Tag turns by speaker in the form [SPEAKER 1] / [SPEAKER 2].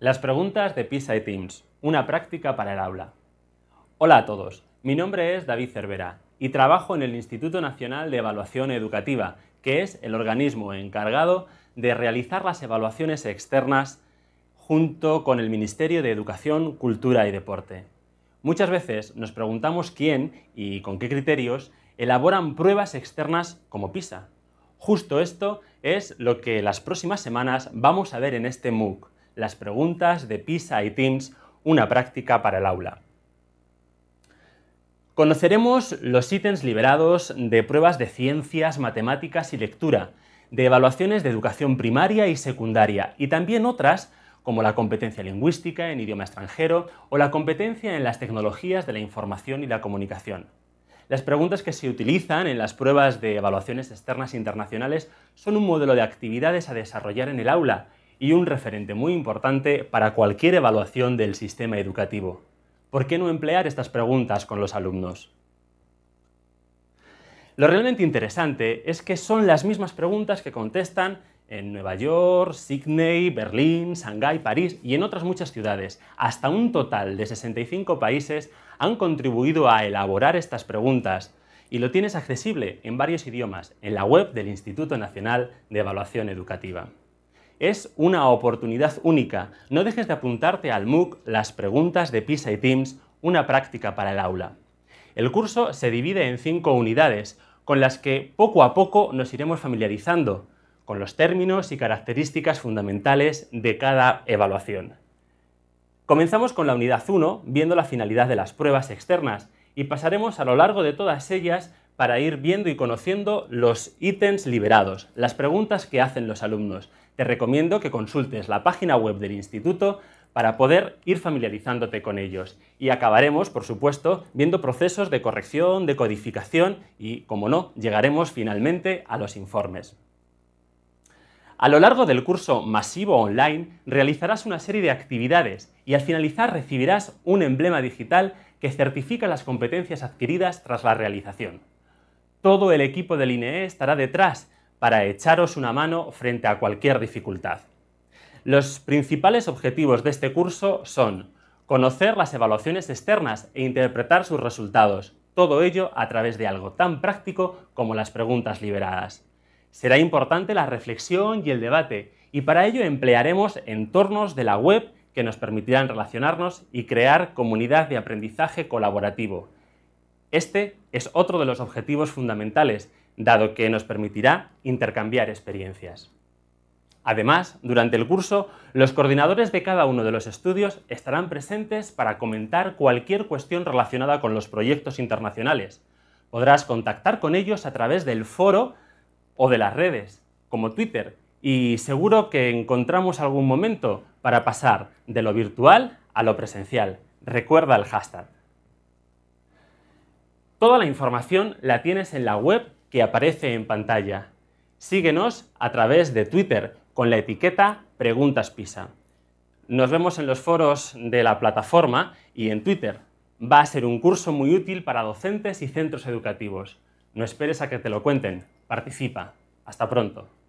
[SPEAKER 1] Las preguntas de PISA y Teams, una práctica para el aula. Hola a todos, mi nombre es David Cervera y trabajo en el Instituto Nacional de Evaluación Educativa, que es el organismo encargado de realizar las evaluaciones externas junto con el Ministerio de Educación, Cultura y Deporte. Muchas veces nos preguntamos quién y con qué criterios elaboran pruebas externas como PISA. Justo esto es lo que las próximas semanas vamos a ver en este MOOC las preguntas de PISA y Teams una práctica para el aula. Conoceremos los ítems liberados de pruebas de ciencias, matemáticas y lectura, de evaluaciones de educación primaria y secundaria, y también otras como la competencia lingüística en idioma extranjero o la competencia en las tecnologías de la información y la comunicación. Las preguntas que se utilizan en las pruebas de evaluaciones externas internacionales son un modelo de actividades a desarrollar en el aula y un referente muy importante para cualquier evaluación del sistema educativo. ¿Por qué no emplear estas preguntas con los alumnos? Lo realmente interesante es que son las mismas preguntas que contestan en Nueva York, Sydney, Berlín, Shanghái, París y en otras muchas ciudades. Hasta un total de 65 países han contribuido a elaborar estas preguntas y lo tienes accesible en varios idiomas en la web del Instituto Nacional de Evaluación Educativa. Es una oportunidad única. No dejes de apuntarte al MOOC Las preguntas de PISA y Teams, una práctica para el aula. El curso se divide en cinco unidades, con las que poco a poco nos iremos familiarizando con los términos y características fundamentales de cada evaluación. Comenzamos con la unidad 1, viendo la finalidad de las pruebas externas, y pasaremos a lo largo de todas ellas para ir viendo y conociendo los ítems liberados, las preguntas que hacen los alumnos. Te recomiendo que consultes la página web del instituto para poder ir familiarizándote con ellos. Y acabaremos, por supuesto, viendo procesos de corrección, de codificación y, como no, llegaremos finalmente a los informes. A lo largo del curso masivo online realizarás una serie de actividades y al finalizar recibirás un emblema digital que certifica las competencias adquiridas tras la realización. Todo el equipo del INE estará detrás para echaros una mano frente a cualquier dificultad. Los principales objetivos de este curso son conocer las evaluaciones externas e interpretar sus resultados, todo ello a través de algo tan práctico como las preguntas liberadas. Será importante la reflexión y el debate, y para ello emplearemos entornos de la web que nos permitirán relacionarnos y crear comunidad de aprendizaje colaborativo. Este es otro de los objetivos fundamentales, dado que nos permitirá intercambiar experiencias. Además, durante el curso, los coordinadores de cada uno de los estudios estarán presentes para comentar cualquier cuestión relacionada con los proyectos internacionales. Podrás contactar con ellos a través del foro o de las redes, como Twitter, y seguro que encontramos algún momento para pasar de lo virtual a lo presencial. Recuerda el hashtag. Toda la información la tienes en la web que aparece en pantalla. Síguenos a través de Twitter con la etiqueta Preguntas PISA. Nos vemos en los foros de la plataforma y en Twitter. Va a ser un curso muy útil para docentes y centros educativos. No esperes a que te lo cuenten. Participa. Hasta pronto.